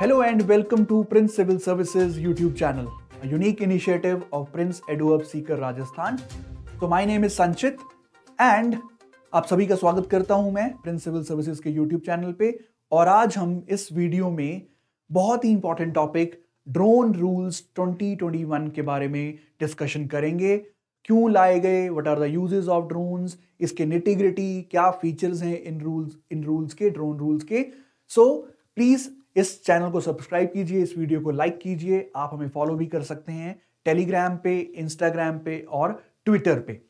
Hello and welcome to Prince Civil Services YouTube channel, a unique initiative of Prince Edward Seeker Rajasthan. So my name is Sanchit and आप सभी का स्वागत करता हूं मैं Prince civil services के YouTube channel पे और आज हम इस वीडियो में बहुत ही इंपॉर्टेंट टॉपिक ड्रोन रूल्स 2021 के बारे में डिस्कशन करेंगे क्यों लाए गए what are the uses of drones इसके निटिग्रिटी क्या फीचर्स हैं इन रूल्स इन रूल्स के ड्रोन रूल्स के सो प्लीज़ इस चैनल को सब्सक्राइब कीजिए इस वीडियो को लाइक कीजिए आप हमें फॉलो भी कर सकते हैं टेलीग्राम पे इंस्टाग्राम पे और ट्विटर पे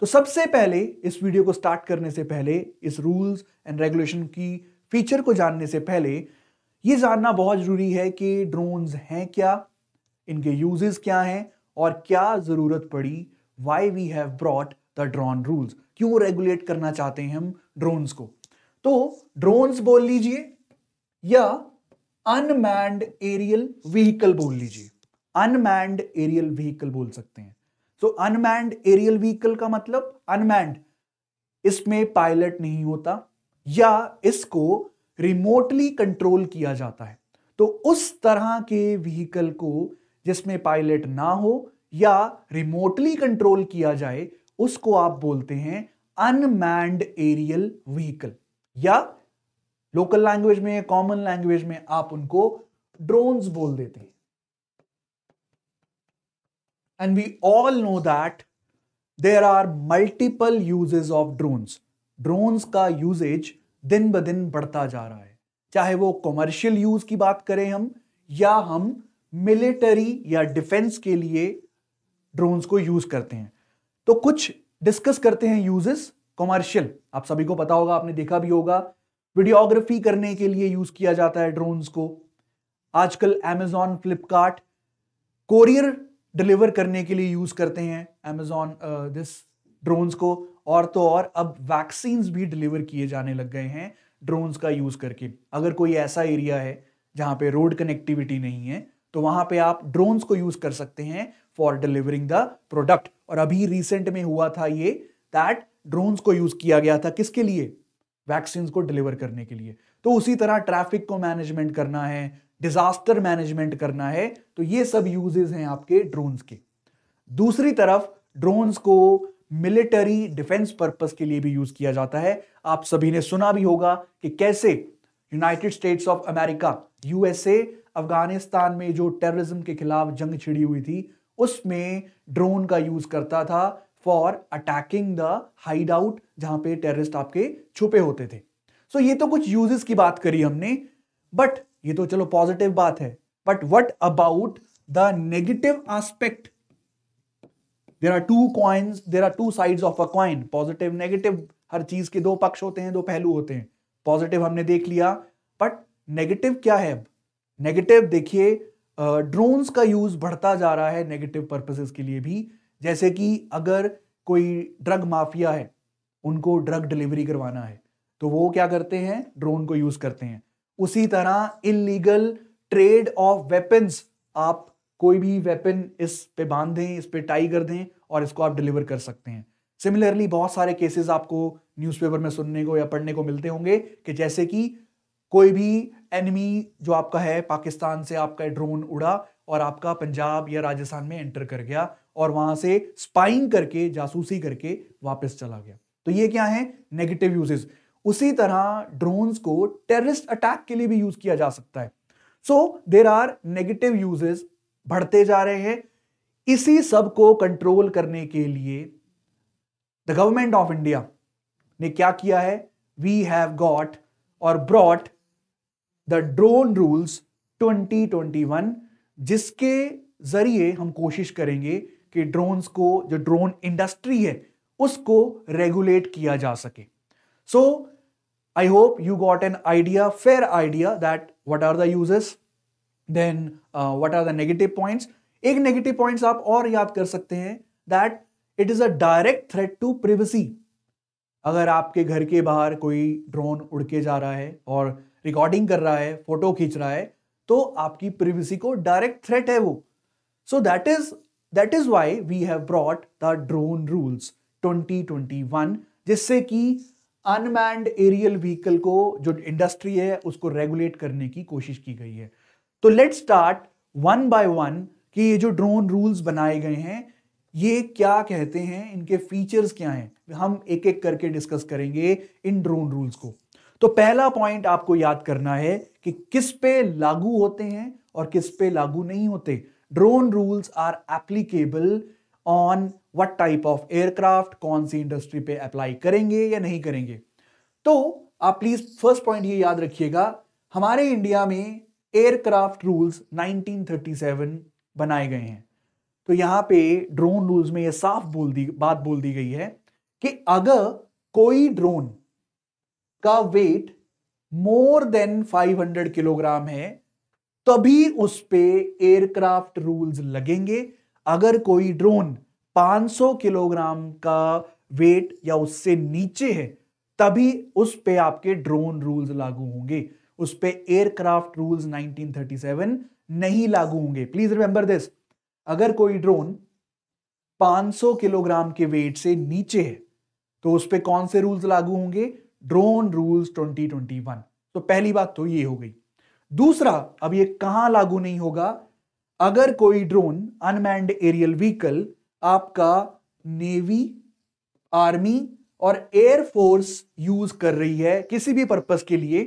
तो सबसे पहले इस वीडियो को स्टार्ट करने से पहले इस रूल्स एंड रेगुलेशन की फीचर को जानने से पहले ये जानना बहुत ज़रूरी है कि ड्रोन्स हैं क्या इनके यूजेस क्या हैं और क्या ज़रूरत पड़ी why we have brought the drone rules क्यों रेगुलेट करना चाहते हैं हम ड्रोन्स को तो ड्रोन्स बोल लीजिए या अनमैंड एरियल व्हीकल बोल लीजिए अनमैंड एरियल व्हीकल बोल सकते हैं सो अनमैंड एरियल व्हीकल का मतलब अनमैंड इसमें पायलट नहीं होता या इसको रिमोटली कंट्रोल किया जाता है तो उस तरह के व्हीकल को जिसमें पायलट ना हो या रिमोटली कंट्रोल किया जाए उसको आप बोलते हैं अनमैंड एरियल व्हीकल या लोकल लैंग्वेज में कॉमन लैंग्वेज में आप उनको ड्रोन्स बोल देते हैं and we all know that there are multiple usages of drones drones का यूजेज दिन ब दिन बढ़ता जा रहा है चाहे वो कॉमर्शियल यूज की बात करें हम या हम मिलिटरी या डिफेंस के लिए ड्रोन्स को यूज करते हैं तो कुछ डिस्कस करते हैं यूजेस कॉमर्शियल आप सभी को पता होगा आपने देखा भी होगा वीडियोग्राफी करने के लिए यूज किया जाता है ड्रोन्स को आजकल एमेजॉन फ्लिपकार्ट कोरियर डिलीवर करने के लिए यूज करते हैं एमेजॉन दिस ड्रोन्स को और तो और अब वैक्सीन भी डिलीवर किए जाने लग गए हैं ड्रोन्स का यूज करके अगर कोई ऐसा एरिया है जहाँ पे रोड कनेक्टिविटी नहीं है तो वहां पे आप ड्रोन्स को यूज कर सकते हैं फॉर डिलीवरिंग द प्रोडक्ट और अभी रिसेंट में हुआ था ये दैट ड्रोन्स को यूज किया गया था किसके लिए वैक्सीन को डिलीवर करने के लिए तो उसी तरह ट्रैफिक को मैनेजमेंट करना है डिजास्टर मैनेजमेंट करना है तो ये सब यूजेस हैं आपके ड्रोन्स के दूसरी तरफ ड्रोन्स को मिलिटरी डिफेंस पर्पस के लिए भी यूज किया जाता है आप सभी ने सुना भी होगा कि कैसे United States of America USA Afghanistan में जो टेररिज्म के खिलाफ जंग छिड़ी हुई थी उसमें ड्रोन का यूज करता था for attacking the hideout जहां पे टेररिस्ट आपके छुपे होते थे सो so, ये तो कुछ यूजेस की बात करी हमने बट ये तो चलो पॉजिटिव बात है but what about the negative aspect there are two coins there are two side of a coin positive negative हर चीज के दो पक्ष होते हैं दो पहलू होते हैं पॉजिटिव हमने देख लिया बट नेगेटिव क्या है नेगेटिव देखिए ड्रोन्स का यूज बढ़ता जा रहा है नेगेटिव पर्पजेस के लिए भी जैसे कि अगर कोई ड्रग माफिया है उनको ड्रग डिलीवरी करवाना है तो वो क्या करते हैं ड्रोन को यूज करते हैं उसी तरह इलीगल ट्रेड ऑफ वेपन्स आप कोई भी वेपन इस पे बांध दें इस पे टाई कर दें और इसको आप डिलीवर कर सकते हैं सिमिलरली बहुत सारे केसेस आपको न्यूज़पेपर में सुनने को या पढ़ने को मिलते होंगे कि जैसे कि कोई भी एनिमी जो आपका है पाकिस्तान से आपका ड्रोन उड़ा और आपका पंजाब या राजस्थान में एंटर कर गया और वहां से स्पाइंग करके जासूसी करके वापस चला गया तो ये क्या है नेगेटिव यूजेस उसी तरह ड्रोन्स को टेररिस्ट अटैक के लिए भी यूज किया जा सकता है so there are negative uses बढ़ते जा रहे हैं इसी सब को कंट्रोल करने के लिए द गवर्नमेंट ऑफ इंडिया ने क्या किया है वी हैव गॉट और ब्रॉट द ड्रोन रूल्स 2021 जिसके जरिए हम कोशिश करेंगे कि ड्रोन्स को जो ड्रोन इंडस्ट्री है उसको रेगुलेट किया जा सके so I hope you got an idea fair idea that what are the uses then what are the negative points एक नेगेटिव पॉइंट्स आप और याद कर सकते हैं that it is a direct threat to privacy अगर आपके घर के बाहर कोई ड्रोन उड़ के जा रहा है और रिकॉर्डिंग कर रहा है फोटो खींच रहा है तो आपकी प्रिवेसी को डायरेक्ट थ्रेट है वो so that is that is why we have brought the drone rules 2021 जिससे कि अनमैंड एरियल व्हीकल को जो इंडस्ट्री है उसको रेगुलेट करने की कोशिश की गई है तो let start one by one कि ये जो ड्रोन रूल्स बनाए गए हैं ये क्या कहते हैं इनके फीचर्स क्या हैं हम एक एक करके डिस्कस करेंगे इन ड्रोन रूल्स को तो पहला पॉइंट आपको याद करना है कि किस पे लागू होते हैं और किस पे लागू नहीं होते drone rules are applicable on what type of aircraft कौन सी इंडस्ट्री पे अप्लाई करेंगे या नहीं करेंगे तो आप प्लीज फर्स्ट पॉइंट ये याद रखिएगा हमारे इंडिया में एयरक्राफ्ट रूल्स 1937 बनाए गए हैं तो यहां पे ड्रोन रूल्स में ये साफ बोल दी बात बोल दी गई है कि अगर कोई ड्रोन का वेट मोर देन 500 किलोग्राम है तभी उस पर एयरक्राफ्ट रूल्स लगेंगे अगर कोई ड्रोन 500 किलोग्राम का वेट या उससे नीचे है तभी उस पे आपके ड्रोन रूल्स लागू होंगे उस पे एयरक्राफ्ट रूल्स 1937 नहीं लागू होंगे प्लीज रिमेंबर दिस अगर कोई ड्रोन 500 किलोग्राम के वेट से नीचे है तो उस पर कौन से रूल्स लागू होंगे ड्रोन रूल्स 2021 तो पहली बात तो ये हो गई दूसरा अब ये कहां लागू नहीं होगा अगर कोई ड्रोन अनमैंड एरियल व्हीकल आपका नेवी आर्मी और एयरफोर्स यूज कर रही है किसी भी पर्पस के लिए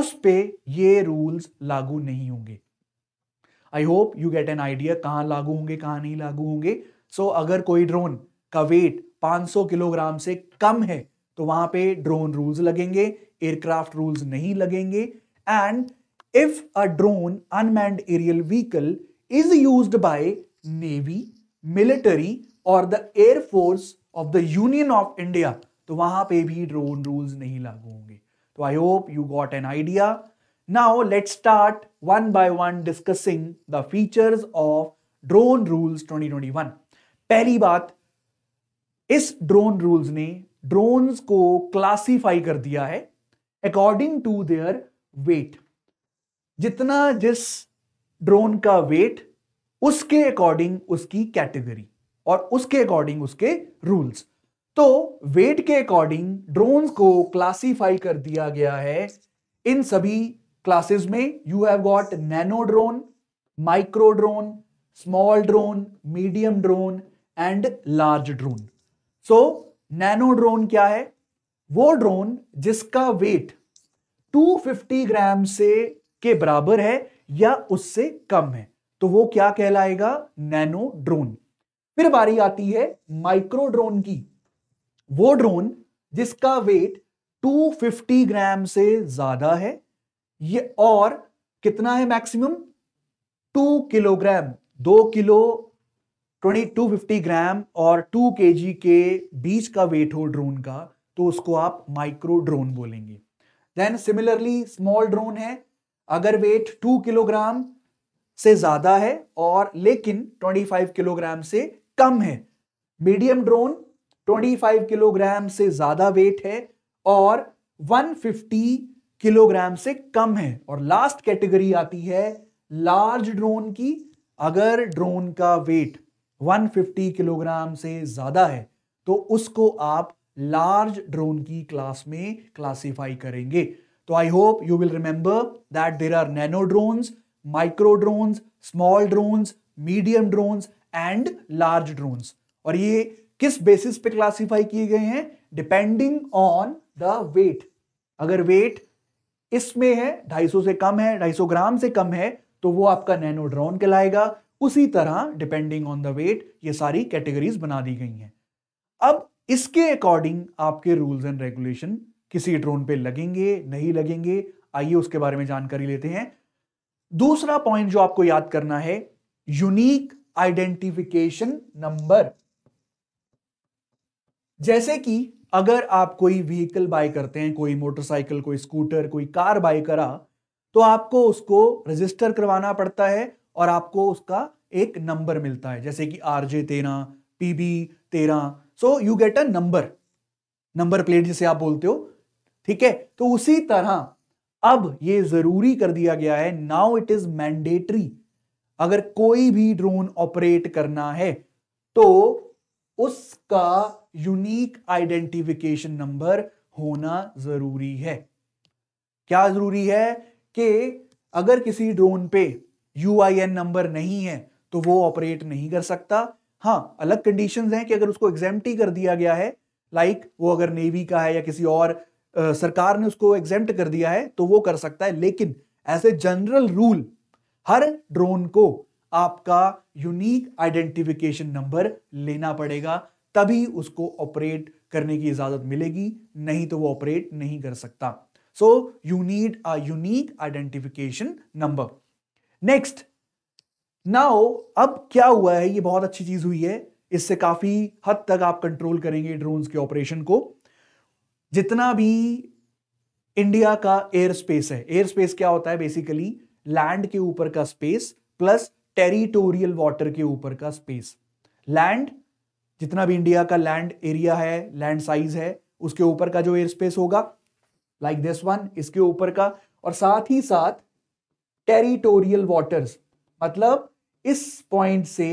उस पे ये रूल्स लागू नहीं होंगे I hope you get an idea कहां लागू होंगे कहां नहीं लागू होंगे सो so, अगर कोई ड्रोन का वेट 500 किलोग्राम से कम है तो वहां पे ड्रोन रूल्स लगेंगे एयरक्राफ्ट रूल्स नहीं लगेंगे and if a drone unmanned aerial vehicle is use by navy military और the air force of the union of India तो वहां पे भी ड्रोन रूल्स नहीं लागू होंगे तो I hope you got an idea now let start one by one discussing the features of drone rules 2021 पहली बात इस ड्रोन रूल्स ने ड्रोन को क्लासीफाई कर दिया है अकॉर्डिंग टू देयर वेट जितना जिस ड्रोन का वेट उसके अकॉर्डिंग उसकी कैटेगरी और उसके अकॉर्डिंग उसके रूल्स तो वेट के अकॉर्डिंग ड्रोन को क्लासिफाई कर दिया गया है इन सभी क्लासेस में you have got nano drone micro drone small drone medium drone and large drone so nano drone क्या है वो ड्रोन जिसका वेट 250 ग्राम से के बराबर है या उससे कम है तो वो क्या कहलाएगा नैनो ड्रोन फिर बारी आती है माइक्रो ड्रोन की वो ड्रोन जिसका वेट 250 ग्राम से ज्यादा है ये और कितना है मैक्सिमम 2 किलोग्राम 2 किलो 2250 ग्राम और 2 के के बीच का वेट हो ड्रोन का तो उसको आप माइक्रो ड्रोन बोलेंगे देन सिमिलरली स्मॉल ड्रोन है अगर वेट टू किलोग्राम से ज्यादा है और लेकिन 25 किलोग्राम से कम है मीडियम ड्रोन 25 किलोग्राम से ज्यादा वेट है और 150 किलोग्राम से कम है और लास्ट कैटेगरी आती है लार्ज ड्रोन की अगर ड्रोन का वेट 150 किलोग्राम से ज्यादा है तो उसको आप लार्ज ड्रोन की क्लास में क्लासिफाई करेंगे तो I hope you will remember that there are nano drones micro drones small drones medium drones and large drones और ये किस बेसिस पे क्लासिफाई किए गए हैं डिपेंडिंग ऑन द वेट अगर वेट इसमें है सौ से कम है सौ ग्राम से कम है तो वो आपका नैनो ड्रोन कहलाएगा उसी तरह डिपेंडिंग ऑन द वेट ये सारी कैटेगरीज बना दी गई हैं अब इसके अकॉर्डिंग आपके रूल्स एंड रेगुलेशन किसी ड्रोन पे लगेंगे नहीं लगेंगे आइए उसके बारे में जानकारी लेते हैं दूसरा पॉइंट जो आपको याद करना है यूनिक आइडेंटिफिकेशन नंबर जैसे कि अगर आप कोई व्हीकल बाय करते हैं कोई मोटरसाइकिल कोई स्कूटर कोई कार बाय करा तो आपको उसको रजिस्टर करवाना पड़ता है और आपको उसका एक नंबर मिलता है जैसे कि आर जे तेरह पी बी तेरह so you get a number number plate जिसे आप बोलते हो ठीक है तो उसी तरह अब ये जरूरी कर दिया गया है नाउ इट इज मैंडेटरी अगर कोई भी ड्रोन ऑपरेट करना है तो उसका यूनिक आइडेंटिफिकेशन नंबर होना जरूरी है क्या जरूरी है कि अगर किसी ड्रोन पे यू नंबर नहीं है तो वो ऑपरेट नहीं कर सकता हाँ अलग कंडीशंस हैं कि अगर उसको एग्जाम कर दिया गया है लाइक like वो अगर नेवी का है या किसी और सरकार ने उसको एग्जेंट कर दिया है तो वो कर सकता है लेकिन एज ए जनरल रूल हर ड्रोन को आपका यूनिक आइडेंटिफिकेशन नंबर लेना पड़ेगा तभी उसको ऑपरेट करने की इजाजत मिलेगी नहीं तो वो ऑपरेट नहीं कर सकता so you need a unique identification number next now अब क्या हुआ है ये बहुत अच्छी चीज हुई है इससे काफी हद तक आप कंट्रोल करेंगे ड्रोन्स के ऑपरेशन को जितना भी इंडिया का एयर स्पेस है एयर स्पेस क्या होता है बेसिकली लैंड के ऊपर का स्पेस प्लस टेरिटोरियल वाटर के ऊपर का स्पेस लैंड जितना भी इंडिया का लैंड एरिया है लैंड साइज है उसके ऊपर का जो एयर स्पेस होगा लाइक दिस वन इसके ऊपर का और साथ ही साथ टेरिटोरियल वाटर्स मतलब इस पॉइंट से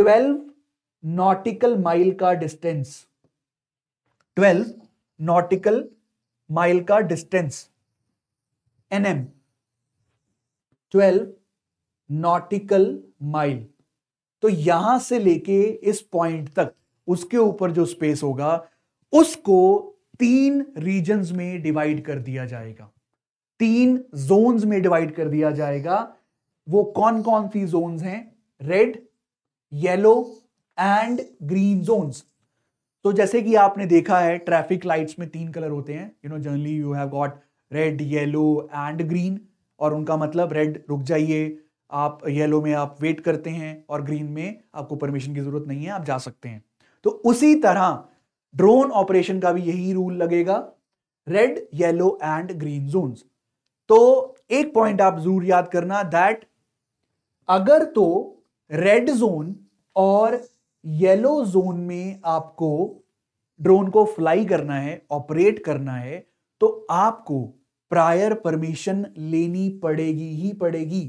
12 नॉटिकल माइल का डिस्टेंस ट्वेल्व नॉटिकल माइल का distance N M twelve nautical mile तो यहां से लेके इस पॉइंट तक उसके ऊपर जो स्पेस होगा उसको तीन रीजन में डिवाइड कर दिया जाएगा तीन जोन्स में डिवाइड कर दिया जाएगा वो कौन कौन सी जोन्स हैं red yellow and green zones तो जैसे कि आपने देखा है ट्रैफिक लाइट्स में तीन कलर होते हैं you know generally you have got red yellow and green और उनका मतलब रेड रुक जाइए आप येलो में आप वेट करते हैं और ग्रीन में आपको परमिशन की ज़रूरत नहीं है आप जा सकते हैं तो उसी तरह ड्रोन ऑपरेशन का भी यही रूल लगेगा red yellow and green zone तो एक पॉइंट आप जरूर याद करना दैट अगर तो रेड जोन और येलो जोन में आपको ड्रोन को फ्लाई करना है ऑपरेट करना है तो आपको प्रायर परमिशन लेनी पड़ेगी ही पड़ेगी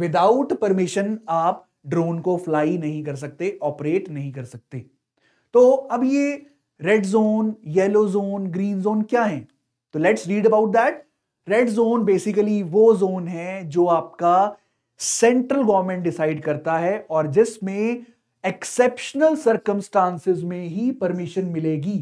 विदाउट परमिशन आप ड्रोन को फ्लाई नहीं कर सकते ऑपरेट नहीं कर सकते तो अब ये red zone yellow zone green zone क्या है तो let's read about that red zone basically वो जोन है जो आपका सेंट्रल गवर्नमेंट डिसाइड करता है और जिसमें एक्सेप्शनल सर्कमस्टांसिस में ही परमिशन मिलेगी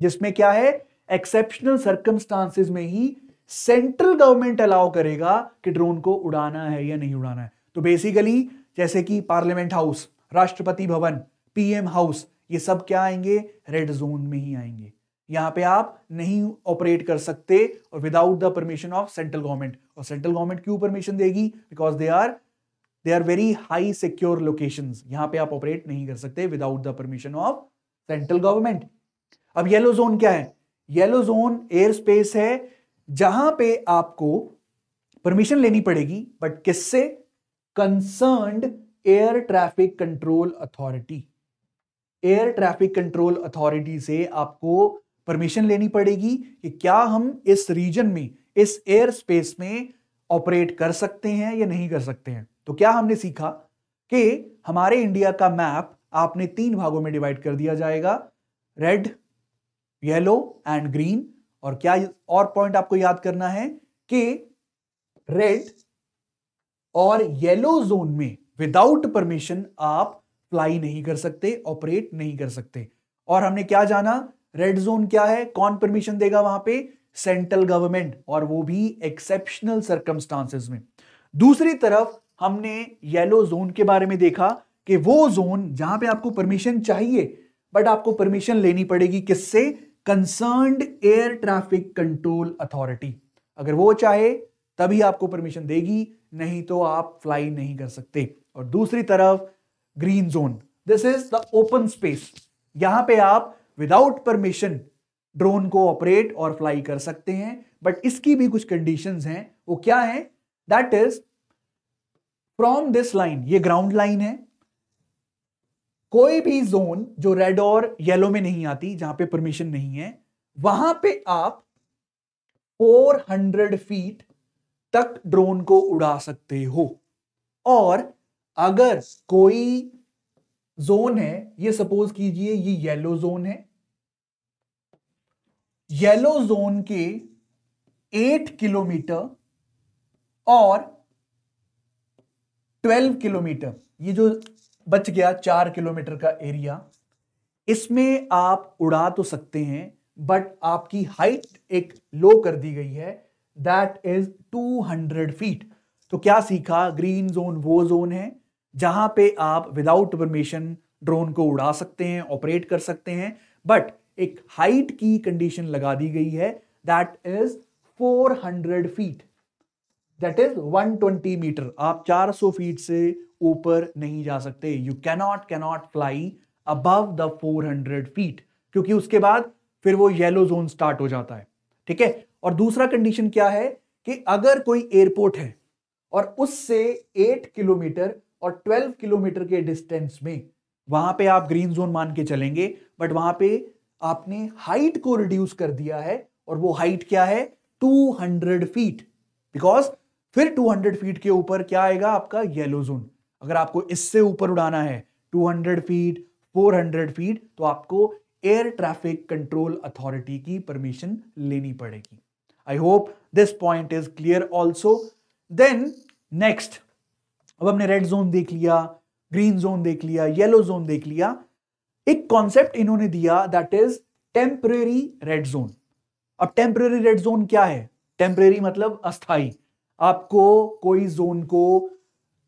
जिसमें क्या है एक्सेप्शनल सर्कमस्टांसिस में ही सेंट्रल गवर्नमेंट अलाउ करेगा कि ड्रोन को उड़ाना है या नहीं उड़ाना है तो बेसिकली जैसे कि पार्लियामेंट हाउस राष्ट्रपति भवन पीएम हाउस ये सब क्या आएंगे रेड जोन में ही आएंगे यहां पे आप नहीं ऑपरेट कर सकते और without the permission of central government और सेंट्रल गवर्नमेंट क्यों परमिशन देगी because they are they are very high secure location यहां पे आप ऑपरेट नहीं कर सकते without the permission of central government अब येलो जोन क्या है येलो जोन एयर स्पेस है जहां पे आपको परमिशन लेनी पड़ेगी बट किससे concern air traffic control authority air traffic control authority से आपको परमिशन लेनी पड़ेगी कि क्या हम इस रीजन में इस एयर स्पेस में ऑपरेट कर सकते हैं या नहीं कर सकते हैं तो क्या हमने सीखा कि हमारे इंडिया का मैप आपने तीन भागों में डिवाइड कर दिया जाएगा रेड येलो एंड ग्रीन और क्या और पॉइंट आपको याद करना है कि रेड और येलो जोन में विदाउट परमिशन आप फ्लाई नहीं कर सकते ऑपरेट नहीं कर सकते और हमने क्या जाना रेड जोन क्या है कौन परमिशन देगा वहां पे सेंट्रल गवर्नमेंट और वो भी एक्सेप्शनल सर्कमस्टांसेस में दूसरी तरफ हमने येलो जोन के बारे में देखा कि वो जोन जहां पे आपको परमिशन चाहिए बट आपको परमिशन लेनी पड़ेगी किससे concern air traffic control authority अगर वो चाहे तभी आपको परमिशन देगी नहीं तो आप फ्लाई नहीं कर सकते और दूसरी तरफ green zone this is the open space यहां पे आप विदाउट परमिशन ड्रोन को ऑपरेट और फ्लाई कर सकते हैं बट इसकी भी कुछ कंडीशंस हैं वो क्या है that is from this line ये ग्राउंड लाइन है कोई भी जोन जो रेड और येलो में नहीं आती जहां पे परमिशन नहीं है वहां पे आप 400 फीट तक ड्रोन को उड़ा सकते हो और अगर कोई जोन है ये सपोज कीजिए ये येलो जोन है येलो जोन के एट किलोमीटर और ट्वेल्व किलोमीटर ये जो बच गया चार किलोमीटर का एरिया इसमें आप उड़ा तो सकते हैं बट आपकी हाइट एक लो कर दी गई है दैट इज 200 फीट तो क्या सीखा ग्रीन जोन वो जोन है जहां पे आप विदाउट परमिशन ड्रोन को उड़ा सकते हैं ऑपरेट कर सकते हैं बट एक हाइट की कंडीशन लगा दी गई है that is 400 feet that is 120 metre आप 400 फीट से ऊपर नहीं जा सकते you cannot cannot fly above the 400 feet क्योंकि उसके बाद फिर वो येलो जोन स्टार्ट हो जाता है ठीक है और दूसरा कंडीशन क्या है कि अगर कोई एयरपोर्ट है और उससे 8 किलोमीटर और 12 किलोमीटर के डिस्टेंस में वहां पे आप ग्रीन जोन मान के चलेंगे बट वहां पे आपने हाइट को रिड्यूस कर दिया है और वो हाइट क्या है 200 फीट बिकॉज फिर 200 फीट के ऊपर क्या आएगा आपका येलो जोन अगर आपको इससे ऊपर उड़ाना है 200 फीट 400 फीट तो आपको एयर ट्रैफिक कंट्रोल अथॉरिटी की परमिशन लेनी पड़ेगी I hope this point is clear also then next अब हमने रेड जोन देख लिया ग्रीन जोन देख लिया येलो जोन देख लिया एक कॉन्सेप्ट इन्होंने दिया that is temporary red zone अब टेम्परेरी रेड जोन क्या है टेम्परेरी मतलब अस्थाई आपको कोई जोन को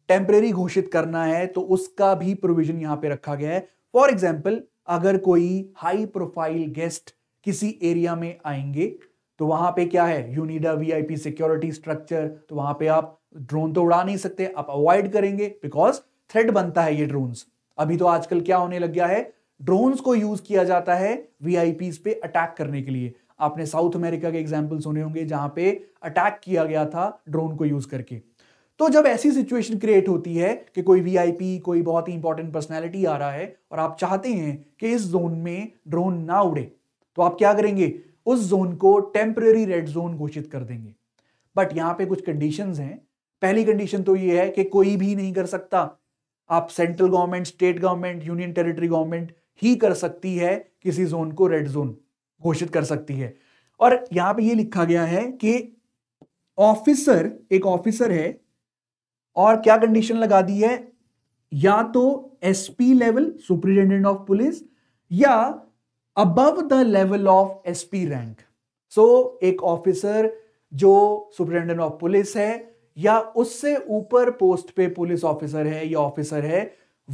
टेम्परेरी घोषित करना है तो उसका भी प्रोविजन यहां पे रखा गया है फॉर एग्जाम्पल अगर कोई हाई प्रोफाइल गेस्ट किसी एरिया में आएंगे तो वहां पे क्या है यूनिडा V I VIP security structure तो वहां पे आप ड्रोन तो उड़ा नहीं सकते आप अवॉइड करेंगे बिकॉज थ्रेड बनता है ये ड्रोन अभी तो आजकल क्या होने लग गया है ड्रोन्स को यूज किया जाता है वी पे अटैक करने के लिए आपने साउथ अमेरिका के एग्जाम्पल सुने होंगे जहां पे अटैक किया गया था ड्रोन को यूज करके तो जब ऐसी सिचुएशन क्रिएट होती है कि कोई वीआईपी कोई बहुत ही इंपॉर्टेंट पर्सनैलिटी आ रहा है और आप चाहते हैं कि इस जोन में ड्रोन ना उड़े तो आप क्या करेंगे उस जोन को टेम्पररी रेड जोन घोषित कर देंगे बट यहां पे कुछ कंडीशन हैं पहली कंडीशन तो ये है कि कोई भी नहीं कर सकता आप central government state government union territory government ही कर सकती है किसी जोन को रेड जोन घोषित कर सकती है और यहां पे ये लिखा गया है कि ऑफिसर एक ऑफिसर है और क्या कंडीशन लगा दी है या तो SP level superintendent of police या above the level of SP rank so एक ऑफिसर जो सुप्रिंटेंडेंट ऑफ पुलिस है या उससे ऊपर पोस्ट पे पुलिस ऑफिसर है या ऑफिसर है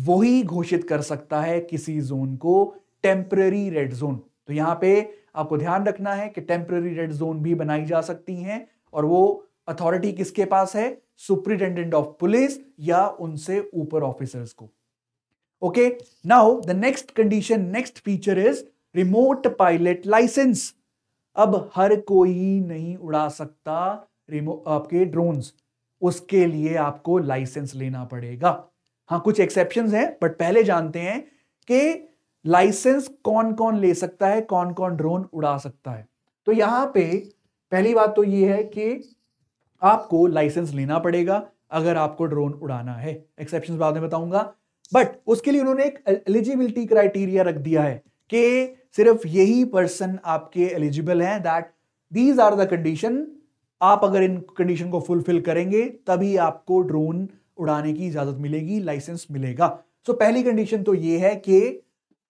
वही घोषित कर सकता है किसी जोन को टेम्पररी रेड जोन तो यहां पे आपको ध्यान रखना है कि टेम्पररी रेड जोन भी बनाई जा सकती हैं और वो अथॉरिटी किसके पास है सुप्रिंटेंडेंट ऑफ पुलिस या उनसे ऊपर ऑफिसर्स को okay now the next condition next feature is remote pilot licence अब हर कोई नहीं उड़ा सकता रिमो आपके ड्रोन्स उसके लिए आपको लाइसेंस लेना पड़ेगा हाँ कुछ एक्सेप्शन हैं बट पहले जानते हैं कि लाइसेंस कौन कौन ले सकता है कौन कौन ड्रोन उड़ा सकता है तो यहाँ पे पहली बात तो ये है कि आपको लाइसेंस लेना पड़ेगा अगर आपको ड्रोन उड़ाना है एक्सेप्शन बाद में बताऊंगा बट उसके लिए उन्होंने एक एलिजिबिलिटी क्राइटेरिया रख दिया है कि सिर्फ यही पर्सन आपके एलिजिबल हैं that these are the condition आप अगर इन कंडीशन को फुलफिल करेंगे तभी आपको ड्रोन उड़ाने की इजाजत मिलेगी लाइसेंस मिलेगा सो so, पहली कंडीशन तो ये है कि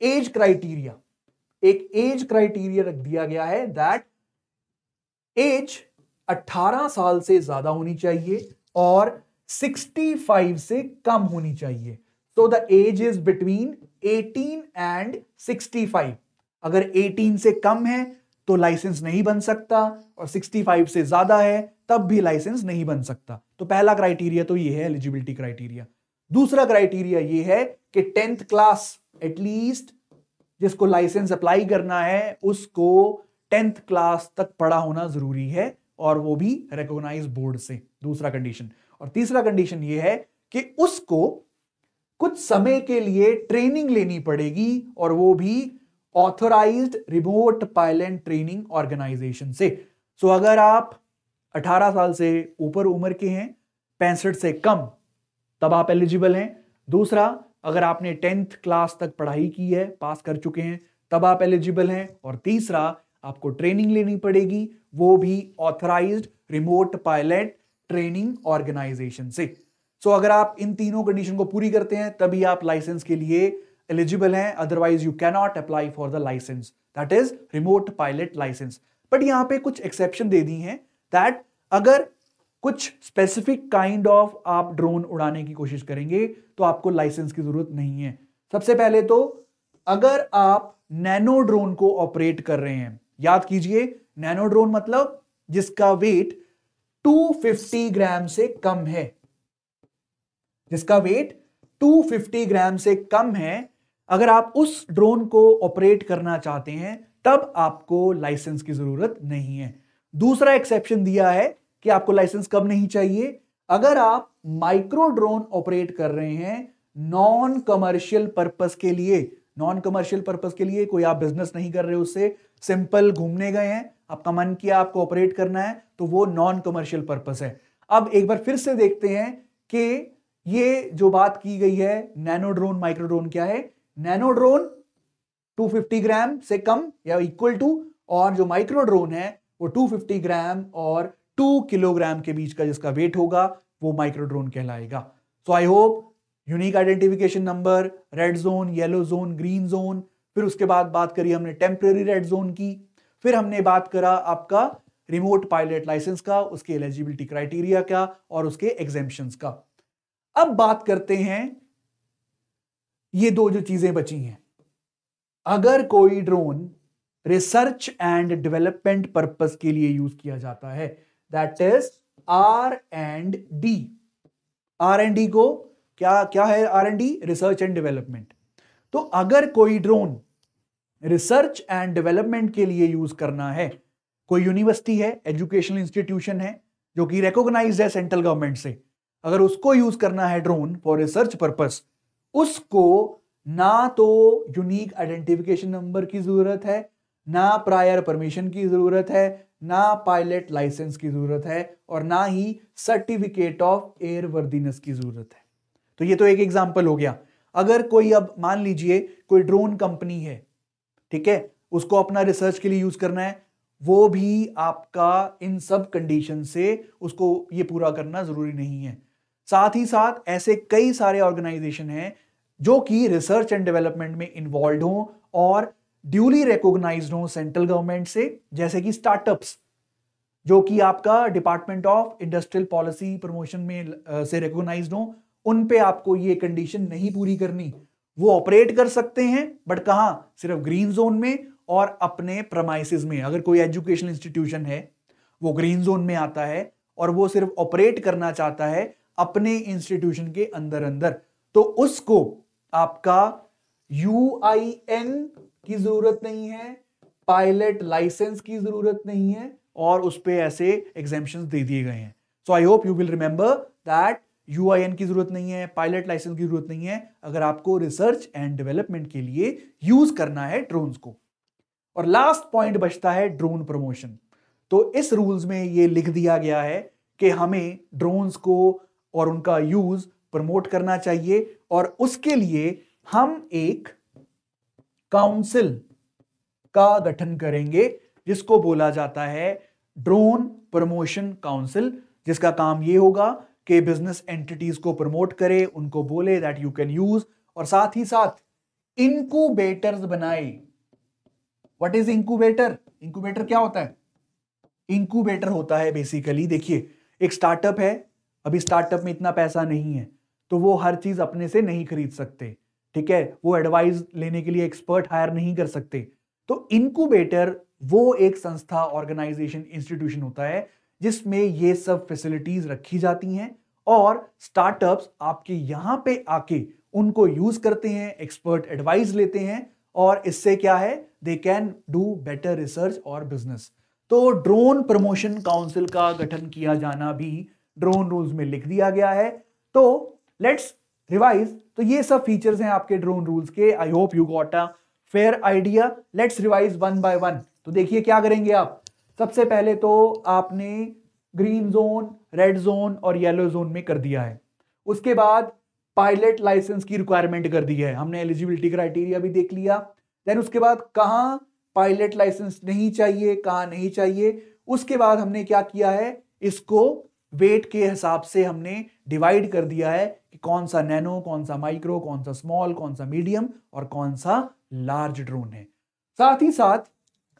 एज क्राइटेरिया एक एज क्राइटेरिया रख दिया गया है दैट एज 18 साल से ज्यादा होनी चाहिए और 65 से कम होनी चाहिए तो the age is between 18 and 65 अगर 18 से कम है तो लाइसेंस नहीं बन सकता और 65 से ज्यादा है तब भी लाइसेंस नहीं बन सकता तो पहला क्राइटेरिया तो ये है एलिजिबिलिटी क्राइटेरिया दूसरा क्राइटेरिया ये है कि टेंथ क्लास एटलीस्ट जिसको लाइसेंस अप्लाई करना है उसको टेंथ क्लास तक पढ़ा होना जरूरी है और वो भी रिकॉग्नाइज बोर्ड से दूसरा कंडीशन और तीसरा कंडीशन ये है कि उसको कुछ समय के लिए ट्रेनिंग लेनी पड़ेगी और वो भी authorised remote pilot training organisation से सो so, अगर आप 18 साल से ऊपर उम्र के हैं पैंसठ से कम तब आप एलिजिबल हैं दूसरा अगर आपने टेंथ क्लास तक पढ़ाई की है पास कर चुके हैं तब आप एलिजिबल हैं और तीसरा आपको ट्रेनिंग लेनी पड़ेगी वो भी authorised remote pilot training organisation से सो so, अगर आप इन तीनों कंडीशन को पूरी करते हैं तभी आप लाइसेंस के लिए एलिजिबल हैं otherwise you cannot apply for the licence that is remote pilot licence but यहाँ पे कुछ एक्सेप्शन दे दी हैं दैट अगर कुछ स्पेसिफिक काइंड ऑफ आप ड्रोन उड़ाने की कोशिश करेंगे तो आपको लाइसेंस की जरूरत नहीं है सबसे पहले तो अगर आप नैनो ड्रोन को ऑपरेट कर रहे हैं याद कीजिए नैनो ड्रोन मतलब जिसका वेट 250 ग्राम से कम है जिसका वेट 250 ग्राम से कम है अगर आप उस ड्रोन को ऑपरेट करना चाहते हैं तब आपको लाइसेंस की जरूरत नहीं है दूसरा एक्सेप्शन दिया है कि आपको लाइसेंस कब नहीं चाहिए अगर आप माइक्रो ड्रोन ऑपरेट कर रहे हैं नॉन कमर्शियल पर्पस के लिए नॉन कमर्शियल पर्पस के लिए कोई आप बिजनेस नहीं कर रहे उससे सिंपल घूमने गए हैं आपका मन किया आपको ऑपरेट करना है तो वो नॉन कमर्शियल पर्पस है अब एक बार फिर से देखते हैं कि ये जो बात की गई है नैनो ड्रोन माइक्रो ड्रोन क्या है नैनो ड्रोन 250 ग्राम से कम या इक्वल टू और जो माइक्रो ड्रोन है वो 250 ग्राम और 2 किलोग्राम के बीच का जिसका वेट होगा वो माइक्रो ड्रोन कहलाएगा so I hope unique identification number red zone yellow zone green zone फिर उसके बाद बात करी हमने टेम्प्रेरी रेड जोन की फिर हमने बात करा आपका रिमोट पायलट लाइसेंस का उसके एलिजिबिलिटी क्राइटेरिया का और उसके एग्जेपन का अब बात करते हैं ये दो जो चीजें बची हैं अगर कोई drone research and development purpose के लिए यूज किया जाता है that is R and D R and D को क्या क्या है R and D research and development तो अगर कोई ड्रोन रिसर्च एंड डेवलपमेंट के लिए यूज करना है कोई यूनिवर्सिटी है एजुकेशनल इंस्टीट्यूशन है जो कि रिकॉग्नाइज है सेंट्रल गवर्नमेंट से अगर उसको यूज करना है ड्रोन फॉर रिसर्च पर्पस उसको ना तो यूनिक आइडेंटिफिकेशन नंबर की जरूरत है ना प्रायर परमिशन की ज़रूरत है ना पायलट लाइसेंस की ज़रूरत है और ना ही सर्टिफिकेट ऑफ एयर वर्दीनेस की ज़रूरत है तो ये तो एक एग्जाम्पल हो गया अगर कोई अब मान लीजिए कोई ड्रोन कंपनी है ठीक है उसको अपना रिसर्च के लिए यूज़ करना है वो भी आपका इन सब कंडीशन से उसको ये पूरा करना ज़रूरी नहीं है साथ ही साथ ऐसे कई सारे ऑर्गेनाइजेशन हैं जो कि रिसर्च एंड डेवलपमेंट में इन्वॉल्व हों और ड्यूली रिकोगनाइज हो सेंट्रल गवर्नमेंट से जैसे कि स्टार्टअप्स जो कि आपका department of industrial policy promotion में से रिकोगनाइज हो उन पे आपको ये कंडीशन नहीं पूरी करनी वो ऑपरेट कर सकते हैं बट कहा सिर्फ ग्रीन जोन में और अपने प्रमाइसिस में अगर कोई एजुकेशनल इंस्टीट्यूशन है वो ग्रीन जोन में आता है और वो सिर्फ ऑपरेट करना चाहता है अपने इंस्टीट्यूशन के अंदर अंदर तो उसको आपका यू आई एन की जरूरत नहीं है पायलट लाइसेंस की जरूरत नहीं है और उस पर ऐसे एग्जेपन दे दिए गए हैं so I hope you will remember that U I N की जरूरत नहीं है पायलट लाइसेंस की जरूरत नहीं है अगर आपको रिसर्च एंड डेवलपमेंट के लिए यूज करना है ड्रोन्स को और लास्ट पॉइंट बचता है ड्रोन प्रमोशन तो इस रूल्स में ये लिख दिया गया है कि हमें ड्रोन्स को और उनका यूज प्रमोट करना चाहिए और उसके लिए हम एक काउंसिल का गठन करेंगे जिसको बोला जाता है ड्रोन प्रमोशन काउंसिल जिसका काम ये होगा कि बिजनेस एंटिटीज को प्रमोट करे उनको बोले दैट यू कैन यूज और साथ ही साथ इंक्यूबेटर्स बनाए व्हाट इज इंक्यूबेटर इंक्यूबेटर क्या होता है इंक्यूबेटर होता है बेसिकली देखिए एक स्टार्टअप है अभी स्टार्टअप में इतना पैसा नहीं है तो वो हर चीज अपने से नहीं खरीद सकते ठीक है वो एडवाइस लेने के लिए एक्सपर्ट हायर नहीं कर सकते तो इनक्यूबेटर वो एक संस्था ऑर्गेनाइजेशन इंस्टीट्यूशन होता है जिसमें ये सब फैसिलिटीज रखी जाती हैं और स्टार्टअप्स आपके यहाँ पे आके उनको यूज करते हैं एक्सपर्ट एडवाइस लेते हैं और इससे क्या है they can do better research और बिजनेस तो ड्रोन प्रमोशन काउंसिल का गठन किया जाना भी ड्रोन रूल्स में लिख दिया गया है तो लेट्स रिवाइज तो ये सब फीचर्स हैं आपके ड्रोन रूल्स के I hope you got a fair idea let's revise one by one तो देखिए क्या करेंगे आप सबसे पहले तो आपने ग्रीन जोन रेड जोन और येलो जोन में कर दिया है उसके बाद पायलट लाइसेंस की रिक्वायरमेंट कर दी है हमने एलिजिबिलिटी क्राइटेरिया भी देख लिया देन उसके बाद कहाँ पायलट लाइसेंस नहीं चाहिए कहाँ नहीं चाहिए उसके बाद हमने क्या किया है इसको वेट के हिसाब से हमने डिवाइड कर दिया है कि कौन सा नैनो कौन सा माइक्रो कौन सा स्मॉल कौन सा मीडियम और कौन सा लार्ज ड्रोन है साथ ही साथ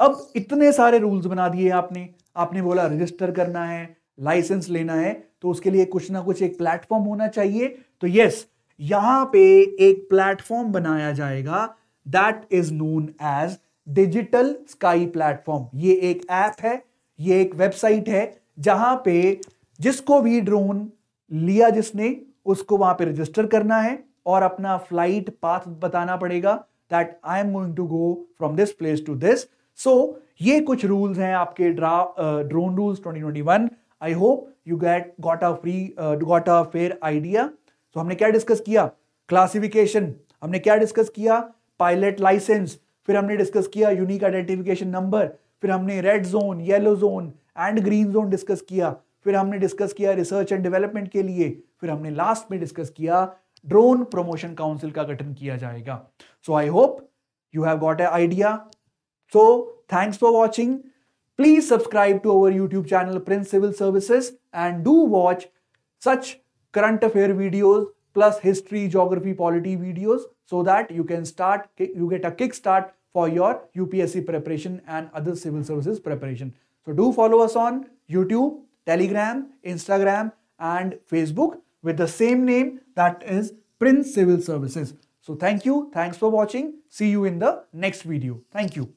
अब इतने सारे रूल्स बना दिए आपने आपने बोला रजिस्टर करना है लाइसेंस लेना है तो उसके लिए कुछ ना कुछ एक प्लेटफॉर्म होना चाहिए तो यस यहां पे एक प्लेटफॉर्म बनाया जाएगा that is known as digital sky platform ये एक ऐप है ये एक वेबसाइट है जहां पे जिसको भी ड्रोन लिया जिसने उसको वहां पे रजिस्टर करना है और अपना फ्लाइट पाथ बताना पड़ेगा that I am going to go from this place to this so ये कुछ रूल्स हैं आपके drone rules 2021 I hope you get got a free got a fair idea तो हमने क्या डिस्कस किया क्लासिफिकेशन हमने क्या डिस्कस किया पायलट लाइसेंस फिर हमने डिस्कस किया यूनिक आइडेंटिफिकेशन नंबर फिर हमने red zone yellow zone and green zone discuss किया फिर हमने डिस्कस किया रिसर्च एंड डेवलपमेंट के लिए फिर हमने लास्ट में डिस्कस किया ड्रोन प्रमोशन काउंसिल का गठन किया जाएगा so I hope you have got a idea so thanks for watching please subscribe to our YouTube channel Prince civil services and do watch such current affair videos plus history geography polity videos so that you can start you get a kick start for your UPSC preparation and other civil services preparation so do follow us on YouTube Telegram, Instagram and Facebook with the same name that is Prince Civil Services. So thank you. Thanks for watching. See you in the next video. Thank you.